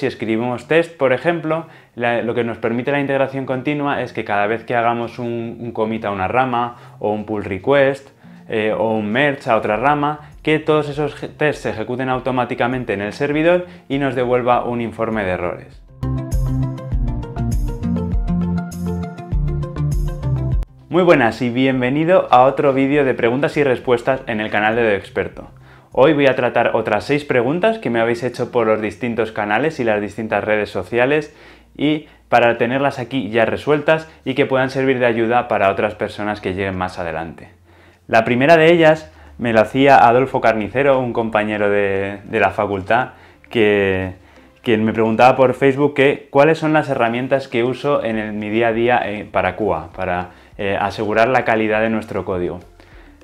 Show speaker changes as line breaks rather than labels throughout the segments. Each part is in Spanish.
Si escribimos test, por ejemplo, lo que nos permite la integración continua es que cada vez que hagamos un, commit a una rama o un pull request, eh, o un merge a otra rama, que todos esos tests se ejecuten automáticamente en el servidor y nos devuelva un informe de errores. Muy buenas y bienvenido a otro vídeo de preguntas y respuestas en el canal de Experto. Hoy voy a tratar otras seis preguntas que me habéis hecho por los distintos canales y las distintas redes sociales y para tenerlas aquí ya resueltas y que puedan servir de ayuda para otras personas que lleguen más adelante. La primera de ellas me la hacía Adolfo Carnicero, un compañero de, la facultad, que, quien me preguntaba por Facebook cuáles son las herramientas que uso en mi día a día eh, para Cuba, para eh, asegurar la calidad de nuestro código.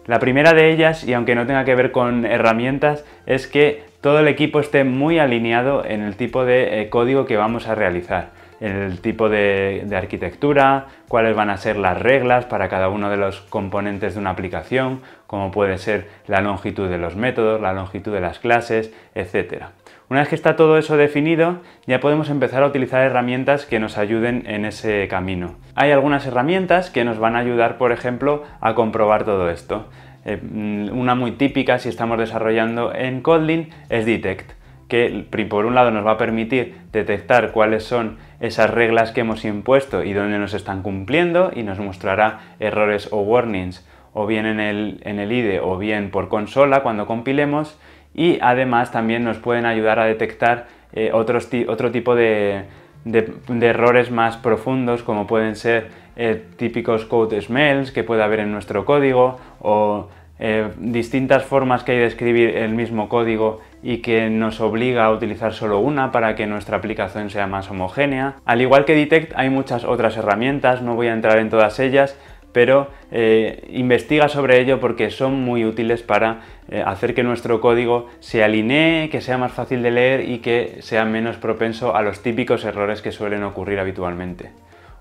La primera de ellas, y aunque no tenga que ver con herramientas, es que todo el equipo esté muy alineado en el tipo de eh, código que vamos a realizar, el tipo de, de, arquitectura, cuáles van a ser las reglas para cada uno de los componentes de una aplicación, como puede ser la longitud de los métodos, la longitud de las clases, etc. Una vez que está todo eso definido, ya podemos empezar a utilizar herramientas que nos ayuden en ese camino. Hay algunas herramientas que nos van a ayudar, por ejemplo, a comprobar todo esto. Eh, mm, una muy típica si estamos desarrollando en Kotlin es Detect que por un lado nos va a permitir detectar cuáles son esas reglas que hemos impuesto y dónde nos están cumpliendo y nos mostrará errores o warnings o bien en el, en el IDE o bien por consola cuando compilemos y además también nos pueden ayudar a detectar eh, otro tipo de, errores más profundos como pueden ser eh, típicos code smells que puede haber en nuestro código o eh, distintas formas que hay de escribir el mismo código y que nos obliga a utilizar solo una para que nuestra aplicación sea más homogénea. Al igual que Detect hay muchas otras herramientas, no voy a entrar en todas ellas, pero eh, investiga sobre ello porque son muy útiles para eh, hacer que nuestro código se alinee, que sea más fácil de leer y que sea menos propenso a los típicos errores que suelen ocurrir habitualmente.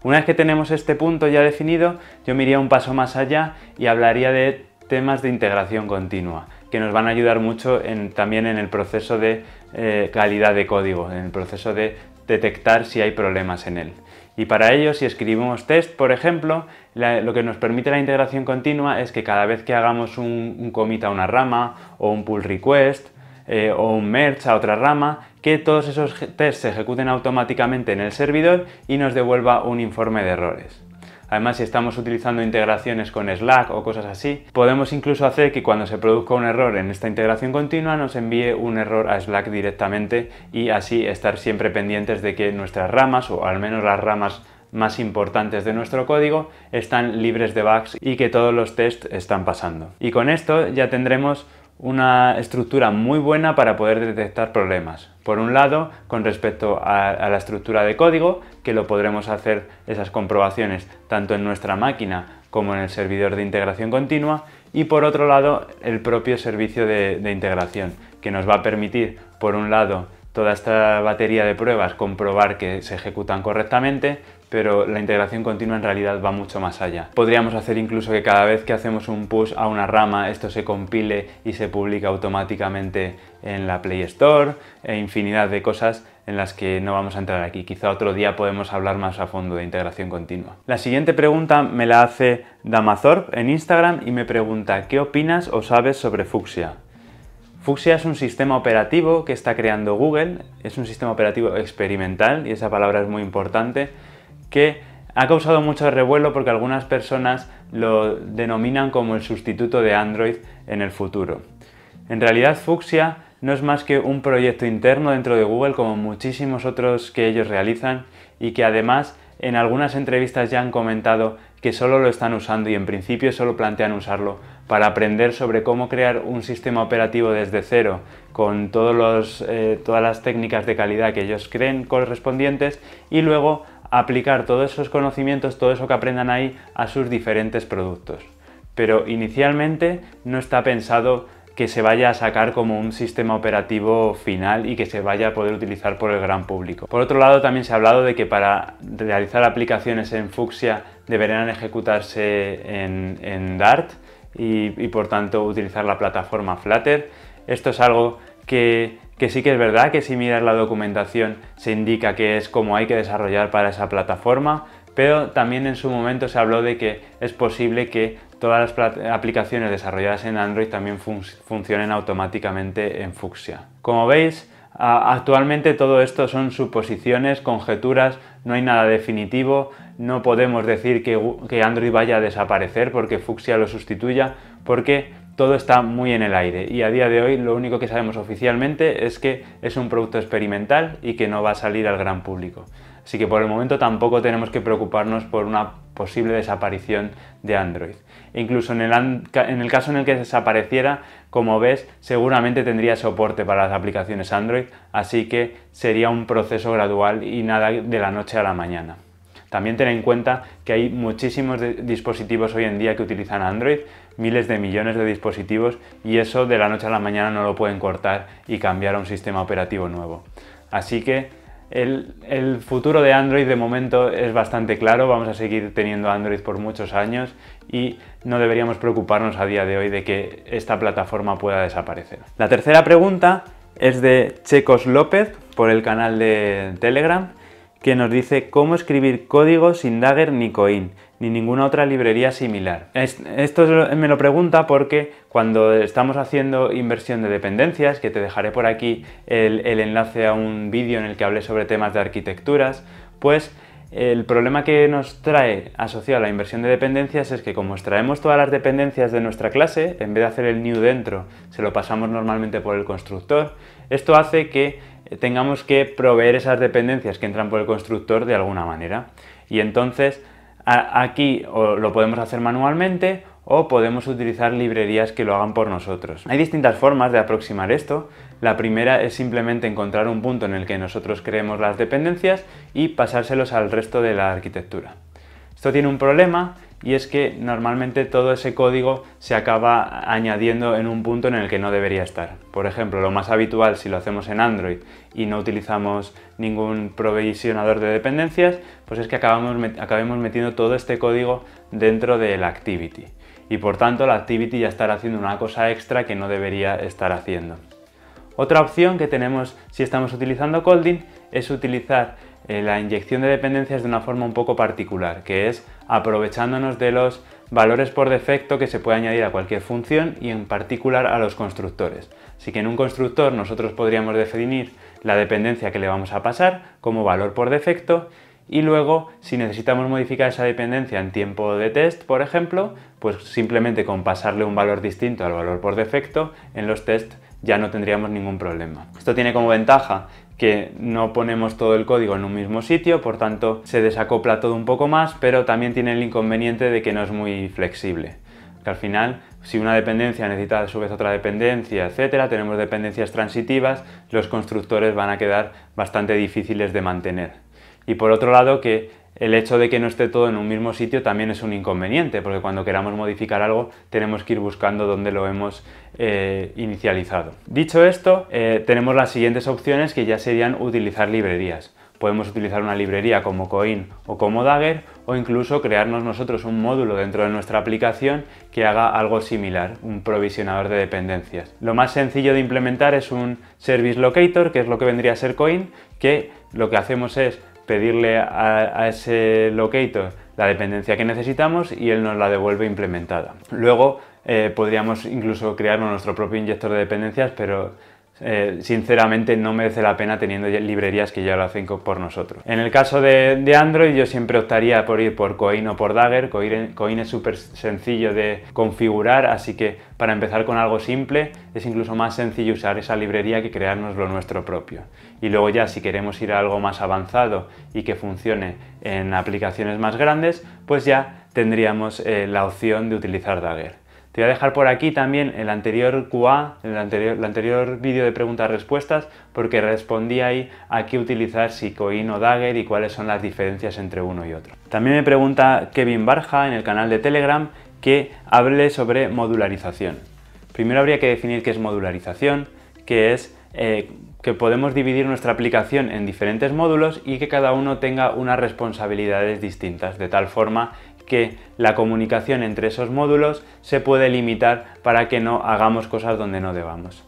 Una vez que tenemos este punto ya definido, yo me iría un paso más allá y hablaría de temas de integración continua, que nos van a ayudar mucho también en el proceso de eh, calidad de código, en el proceso de detectar si hay problemas en él. Y para ello, si escribimos test, por ejemplo, lo que nos permite la integración continua es que cada vez que hagamos un, commit a una rama, o un pull request, eh, o un merge a otra rama, que todos esos tests se ejecuten automáticamente en el servidor y nos devuelva un informe de errores. Además, si estamos utilizando integraciones con Slack o cosas así, podemos incluso hacer que cuando se produzca un error en esta integración continua nos envíe un error a Slack directamente y así estar siempre pendientes de que nuestras ramas, o al menos las ramas más importantes de nuestro código están libres de bugs y que todos los tests están pasando. Y con esto ya tendremos una estructura muy buena para poder detectar problemas. Por un lado, con respecto a, a, la estructura de código, que lo podremos hacer esas comprobaciones tanto en nuestra máquina como en el servidor de integración continua y por otro lado el propio servicio de, integración que nos va a permitir por un lado toda esta batería de pruebas, comprobar que se ejecutan correctamente, pero la integración continua en realidad va mucho más allá. Podríamos hacer incluso que cada vez que hacemos un push a una rama, esto se compile y se publica automáticamente en la Play Store e infinidad de cosas en las que no vamos a entrar aquí. Quizá otro día podemos hablar más a fondo de integración continua. La siguiente pregunta me la hace Damazorp en Instagram y me pregunta ¿qué opinas o sabes sobre Fuchsia? Fuchsia es un sistema operativo que está creando Google, es un sistema operativo experimental, y esa palabra es muy importante, que ha causado mucho revuelo porque algunas personas lo denominan como el sustituto de Android en el futuro. En realidad Fuchsia no es más que un proyecto interno dentro de Google como muchísimos otros que ellos realizan y que además en algunas entrevistas ya han comentado que solo lo están usando y en principio solo plantean usarlo para aprender sobre cómo crear un sistema operativo desde cero con todos eh, todas las técnicas de calidad que ellos creen correspondientes y luego aplicar todos esos conocimientos, todo eso que aprendan ahí a sus diferentes productos. Pero inicialmente no está pensado que se vaya a sacar como un sistema operativo final y que se vaya a poder utilizar por el gran público. Por otro lado, también se ha hablado de que para realizar aplicaciones en Fuchsia deberían ejecutarse en, Dart y, por tanto utilizar la plataforma Flutter. Esto es algo que, sí que es verdad que si miras la documentación se indica que es como hay que desarrollar para esa plataforma, pero también en su momento se habló de que es posible que todas las aplicaciones desarrolladas en Android también funcionen automáticamente en Fuchsia. Como veis, actualmente todo esto son suposiciones, conjeturas, no hay nada definitivo, no podemos decir que, Android vaya a desaparecer porque Fuchsia lo sustituya, porque todo está muy en el aire y a día de hoy lo único que sabemos oficialmente es que es un producto experimental y que no va a salir al gran público. Así que por el momento tampoco tenemos que preocuparnos por una posible desaparición de Android. incluso en el caso en el que desapareciera, como ves, seguramente tendría soporte para las aplicaciones Android, así que sería un proceso gradual y nada de la noche a la mañana. También ten en cuenta que hay muchísimos dispositivos hoy en día que utilizan Android, miles de millones de dispositivos y eso de la noche a la mañana no lo pueden cortar y cambiar a un sistema operativo nuevo. Así que el, futuro de Android de momento es bastante claro, vamos a seguir teniendo Android por muchos años y no deberíamos preocuparnos a día de hoy de que esta plataforma pueda desaparecer. La tercera pregunta es de Checos López por el canal de Telegram que nos dice cómo escribir código sin Dagger ni Coin, ni ninguna otra librería similar. Esto me lo pregunta porque cuando estamos haciendo inversión de dependencias, que te dejaré por aquí el, enlace a un vídeo en el que hablé sobre temas de arquitecturas, pues el problema que nos trae asociado a la inversión de dependencias es que como extraemos todas las dependencias de nuestra clase, en vez de hacer el new dentro, se lo pasamos normalmente por el constructor, esto hace que eh, tengamos que proveer esas dependencias que entran por el constructor de alguna manera. Y entonces aquí lo podemos hacer manualmente o podemos utilizar librerías que lo hagan por nosotros. Hay distintas formas de aproximar esto. La primera es simplemente encontrar un punto en el que nosotros creemos las dependencias y pasárselos al resto de la arquitectura. Esto tiene un problema y es que normalmente todo ese código se acaba añadiendo en un punto en el que no debería estar. Por ejemplo, lo más habitual si lo hacemos en Android y no utilizamos ningún provisionador de dependencias, pues es que acabamos acabemos metiendo todo este código dentro del activity. Y por tanto la activity ya estará haciendo una cosa extra que no debería estar haciendo. Otra opción que tenemos si estamos utilizando Colding es utilizar eh, la inyección de dependencias de una forma un poco particular, que es aprovechándonos de los valores por defecto que se puede añadir a cualquier función y en particular a los constructores. Así que en un constructor nosotros podríamos definir la dependencia que le vamos a pasar como valor por defecto y luego si necesitamos modificar esa dependencia en tiempo de test, por ejemplo, pues simplemente con pasarle un valor distinto al valor por defecto en los tests ya no tendríamos ningún problema. Esto tiene como ventaja que no ponemos todo el código en un mismo sitio, por tanto se desacopla todo un poco más, pero también tiene el inconveniente de que no es muy flexible. Que al final, si una dependencia necesita a su vez otra dependencia, etcétera, tenemos dependencias transitivas, los constructores van a quedar bastante difíciles de mantener. Y por otro lado, que el hecho de que no esté todo en un mismo sitio también es un inconveniente, porque cuando queramos modificar algo tenemos que ir buscando dónde lo hemos eh, inicializado. Dicho esto, eh, tenemos las siguientes opciones que ya serían utilizar librerías. Podemos utilizar una librería como Coin o como Dagger o incluso crearnos nosotros un módulo dentro de nuestra aplicación que haga algo similar, un provisionador de dependencias. Lo más sencillo de implementar es un Service Locator, que es lo que vendría a ser Coin, que lo que hacemos es pedirle a, ese locator la dependencia que necesitamos y él nos la devuelve implementada. Luego eh, podríamos incluso crear nuestro propio inyector de dependencias, pero eh, sinceramente no merece la pena teniendo librerías que ya lo hacen por nosotros. En el caso de, Android yo siempre optaría por ir por Coin o por Dagger. Coin, es súper sencillo de configurar, así que para empezar con algo simple es incluso más sencillo usar esa librería que crearnos lo nuestro propio. Y luego ya si queremos ir a algo más avanzado y que funcione en aplicaciones más grandes, pues ya tendríamos eh, la opción de utilizar Dagger. Te voy a dejar por aquí también el anterior QA, el anterior, el anterior vídeo de preguntas-respuestas, porque respondí ahí a qué utilizar si Coin o Dagger y cuáles son las diferencias entre uno y otro. También me pregunta Kevin Barja en el canal de Telegram que hable sobre modularización. Primero habría que definir qué es modularización, que es eh, que podemos dividir nuestra aplicación en diferentes módulos y que cada uno tenga unas responsabilidades distintas, de tal forma que la comunicación entre esos módulos se puede limitar para que no hagamos cosas donde no debamos.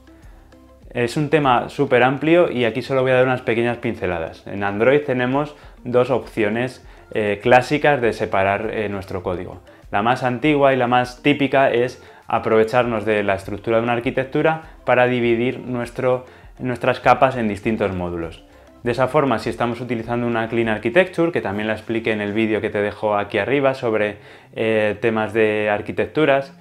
Es un tema súper amplio y aquí solo voy a dar unas pequeñas pinceladas. En Android tenemos dos opciones eh, clásicas de separar eh, nuestro código. La más antigua y la más típica es aprovecharnos de la estructura de una arquitectura para dividir nuestro, nuestras capas en distintos módulos. De esa forma, si estamos utilizando una Clean Architecture, que también la expliqué en el vídeo que te dejo aquí arriba sobre eh, temas de arquitecturas,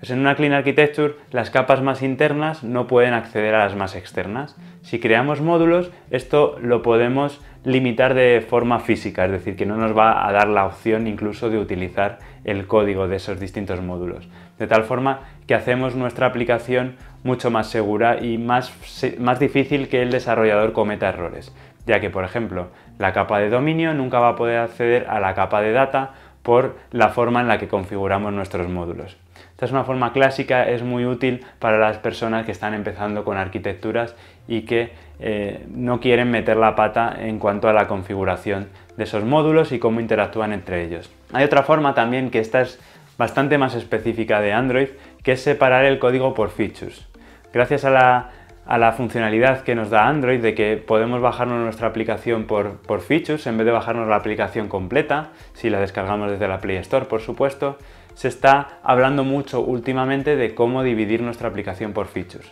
pues en una Clean Architecture las capas más internas no pueden acceder a las más externas. Si creamos módulos, esto lo podemos limitar de forma física, es decir, que no nos va a dar la opción incluso de utilizar el código de esos distintos módulos. De tal forma que hacemos nuestra aplicación mucho más segura y más, más difícil que el desarrollador cometa errores, ya que, por ejemplo, la capa de dominio nunca va a poder acceder a la capa de data por la forma en la que configuramos nuestros módulos. Esta es una forma clásica, es muy útil para las personas que están empezando con arquitecturas y que eh, no quieren meter la pata en cuanto a la configuración de esos módulos y cómo interactúan entre ellos. Hay otra forma también que esta es bastante más específica de Android, que es separar el código por features. Gracias a la, a la funcionalidad que nos da Android de que podemos bajarnos nuestra aplicación por, por features en vez de bajarnos la aplicación completa, si la descargamos desde la Play Store, por supuesto, se está hablando mucho últimamente de cómo dividir nuestra aplicación por features.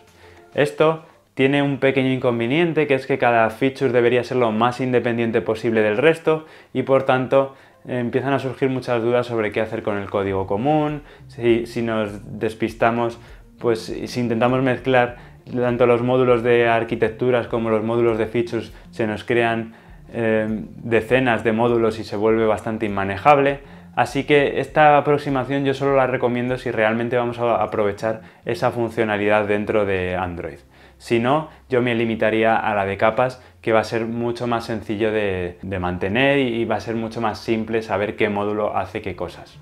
Esto tiene un pequeño inconveniente que es que cada feature debería ser lo más independiente posible del resto y por tanto empiezan a surgir muchas dudas sobre qué hacer con el código común, si, nos despistamos, pues si intentamos mezclar tanto los módulos de arquitecturas como los módulos de features se nos crean eh, decenas de módulos y se vuelve bastante inmanejable. Así que esta aproximación yo solo la recomiendo si realmente vamos a aprovechar esa funcionalidad dentro de Android. Si no, yo me limitaría a la de capas, que va a ser mucho más sencillo de, mantener y va a ser mucho más simple saber qué módulo hace qué cosas.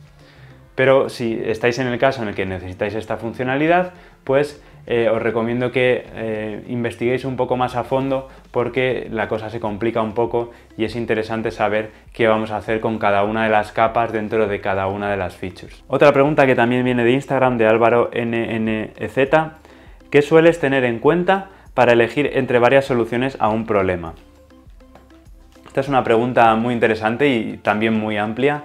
Pero si estáis en el caso en el que necesitáis esta funcionalidad, pues eh, os recomiendo que eh, investiguéis un poco más a fondo porque la cosa se complica un poco y es interesante saber qué vamos a hacer con cada una de las capas dentro de cada una de las features. Otra pregunta que también viene de Instagram de Álvaro nnz e ¿qué sueles tener en cuenta para elegir entre varias soluciones a un problema? Esta es una pregunta muy interesante y también muy amplia,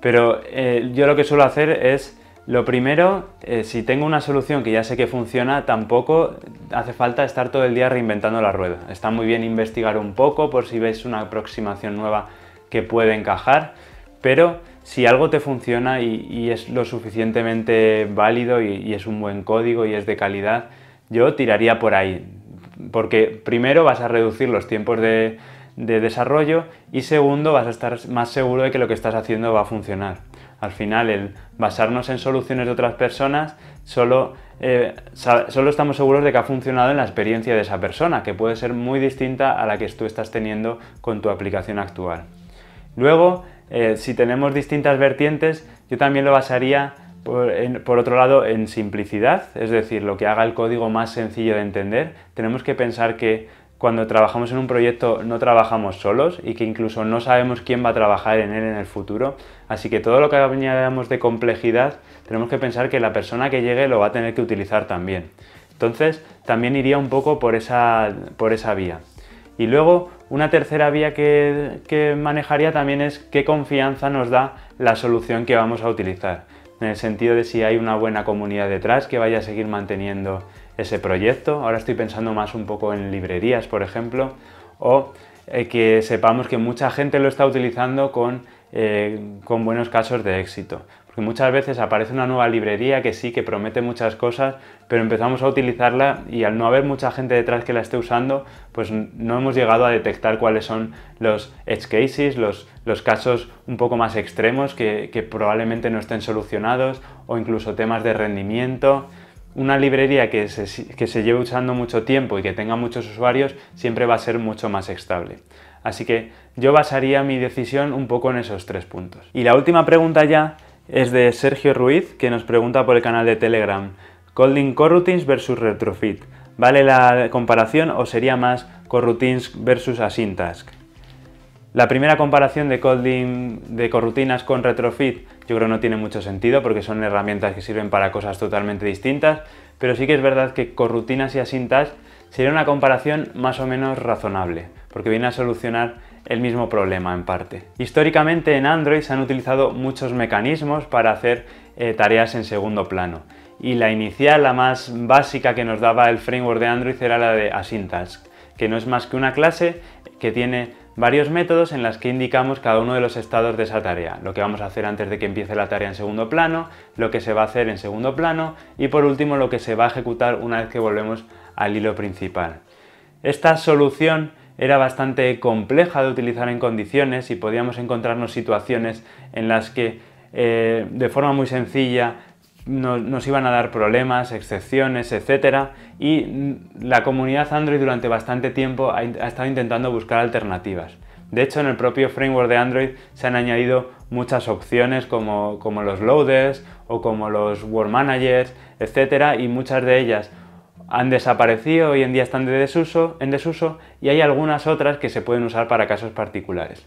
pero eh, yo lo que suelo hacer es lo primero, eh, si tengo una solución que ya sé que funciona, tampoco hace falta estar todo el día reinventando la rueda. Está muy bien investigar un poco por si ves una aproximación nueva que puede encajar, pero si algo te funciona y, es lo suficientemente válido y, es un buen código y es de calidad, yo tiraría por ahí, porque primero vas a reducir los tiempos de desarrollo y segundo vas a estar más seguro de que lo que estás haciendo va a funcionar. Al final, el basarnos en soluciones de otras personas, eh, solo, estamos seguros de que ha funcionado en la experiencia de esa persona, que puede ser muy distinta a la que tú estás teniendo con tu aplicación actual. Luego, eh, si tenemos distintas vertientes, yo también lo basaría por, otro lado, en simplicidad, es decir, lo que haga el código más sencillo de entender, tenemos que pensar que cuando trabajamos en un proyecto no trabajamos solos y que incluso no sabemos quién va a trabajar en él en el futuro. Así que todo lo que añadamos de complejidad tenemos que pensar que la persona que llegue lo va a tener que utilizar también. Entonces también iría un poco por esa, por esa vía. Y luego una tercera vía que manejaría también es qué confianza nos da la solución que vamos a utilizar. En el sentido de si hay una buena comunidad detrás que vaya a seguir manteniendo ese proyecto. Ahora estoy pensando más un poco en librerías, por ejemplo, o eh, que sepamos que mucha gente lo está utilizando con, eh, con buenos casos de éxito. Porque muchas veces aparece una nueva librería que sí, que promete muchas cosas, pero empezamos a utilizarla y al no haber mucha gente detrás que la esté usando, pues no hemos llegado a detectar cuáles son los edge cases, los, los casos un poco más extremos que, que probablemente no estén solucionados o incluso temas de rendimiento una librería que se, que lleve usando mucho tiempo y que tenga muchos usuarios siempre va a ser mucho más estable. Así que yo basaría mi decisión un poco en esos tres puntos. Y la última pregunta ya es de Sergio Ruiz, que nos pregunta por el canal de Telegram. Colding Coroutines versus Retrofit. ¿Vale la comparación o sería más Coroutines versus asyntask? La primera comparación de coding de corrutinas con retrofit yo creo que no tiene mucho sentido porque son herramientas que sirven para cosas totalmente distintas, pero sí que es verdad que corrutinas y asintas sería una comparación más o menos razonable, porque viene a solucionar el mismo problema en parte. Históricamente en Android se han utilizado muchos mecanismos para hacer eh, tareas en segundo plano, y la inicial, la más básica que nos daba el framework de Android era la de Asintask que no es más que una clase que tiene varios métodos en las que indicamos cada uno de los estados de esa tarea, lo que vamos a hacer antes de que empiece la tarea en segundo plano, lo que se va a hacer en segundo plano y por último lo que se va a ejecutar una vez que volvemos al hilo principal. Esta solución era bastante compleja de utilizar en condiciones y podíamos encontrarnos situaciones en las que eh, de forma muy sencilla nos, iban a dar problemas, excepciones, etc. Y la comunidad Android durante bastante tiempo ha, estado intentando buscar alternativas. De hecho, en el propio framework de Android se han añadido muchas opciones como, como, los loaders o como los word managers, etc. y muchas de ellas han desaparecido, hoy en día están de desuso, en desuso y hay algunas otras que se pueden usar para casos particulares.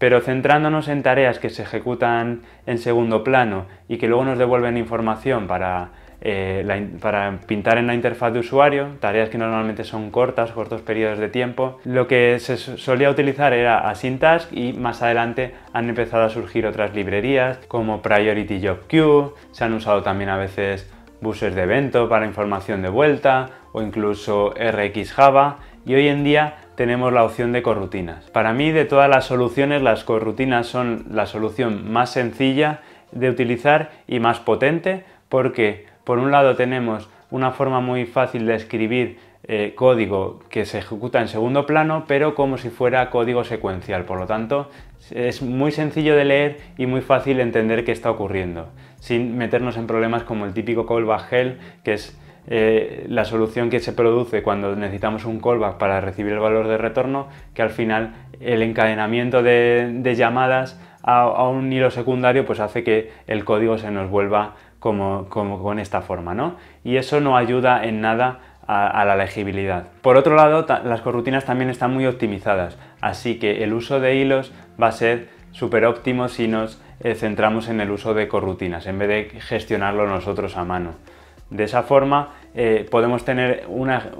Pero centrándonos en tareas que se ejecutan en segundo plano y que luego nos devuelven información para, eh, para pintar en la interfaz de usuario, tareas que normalmente son cortas, cortos periodos de tiempo, lo que se solía utilizar era Asyntask y más adelante han empezado a surgir otras librerías como Priority Job Queue, se han usado también a veces buses de evento para información de vuelta o incluso RxJava y hoy en día tenemos la opción de corrutinas. Para mí, de todas las soluciones, las corrutinas son la solución más sencilla de utilizar y más potente porque, por un lado, tenemos una forma muy fácil de escribir eh, código que se ejecuta en segundo plano, pero como si fuera código secuencial. Por lo tanto, es muy sencillo de leer y muy fácil entender qué está ocurriendo, sin meternos en problemas como el típico callback hell, que es eh, la solución que se produce cuando necesitamos un callback para recibir el valor de retorno, que al final el encadenamiento de, llamadas a, un hilo secundario pues hace que el código se nos vuelva como, con esta forma, ¿no? Y eso no ayuda en nada a, la legibilidad. Por otro lado, las corrutinas también están muy optimizadas, así que el uso de hilos va a ser súper óptimo si nos eh, centramos en el uso de corrutinas, en vez de gestionarlo nosotros a mano. De esa forma eh, podemos tener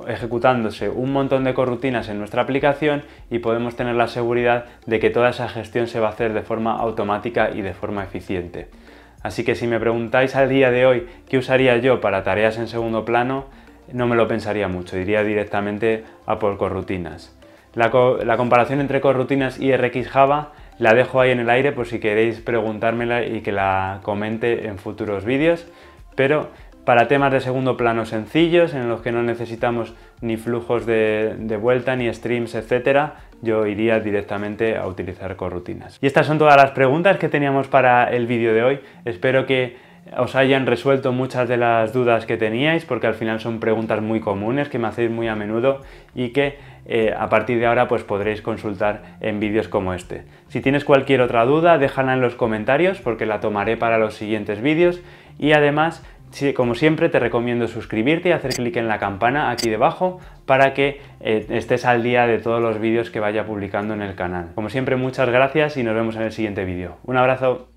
ejecutándose un montón de corrutinas en nuestra aplicación y podemos tener la seguridad de que toda esa gestión se va a hacer de forma automática y de forma eficiente. Así que si me preguntáis al día de hoy qué usaría yo para tareas en segundo plano, no me lo pensaría mucho, iría directamente a por corrutinas. La, comparación entre corrutinas y RxJava Java la dejo ahí en el aire por si queréis preguntármela y que la comente en futuros vídeos, pero para temas de segundo plano sencillos en los que no necesitamos ni flujos de, vuelta, ni streams, etcétera, yo iría directamente a utilizar corrutinas. Y estas son todas las preguntas que teníamos para el vídeo de hoy. Espero que os hayan resuelto muchas de las dudas que teníais, porque al final son preguntas muy comunes que me hacéis muy a menudo y que eh, a partir de ahora pues podréis consultar en vídeos como este. Si tienes cualquier otra duda, déjala en los comentarios porque la tomaré para los siguientes vídeos y además como siempre te recomiendo suscribirte y hacer clic en la campana aquí debajo para que eh, estés al día de todos los vídeos que vaya publicando en el canal. Como siempre muchas gracias y nos vemos en el siguiente vídeo. Un abrazo.